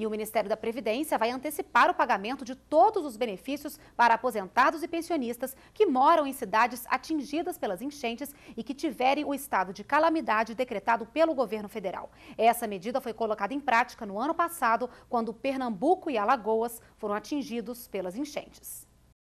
E o Ministério da Previdência vai antecipar o pagamento de todos os benefícios para aposentados e pensionistas que moram em cidades atingidas pelas enchentes e que tiverem o estado de calamidade decretado pelo governo federal. Essa medida foi colocada em prática no ano passado, quando Pernambuco e Alagoas foram atingidos pelas enchentes.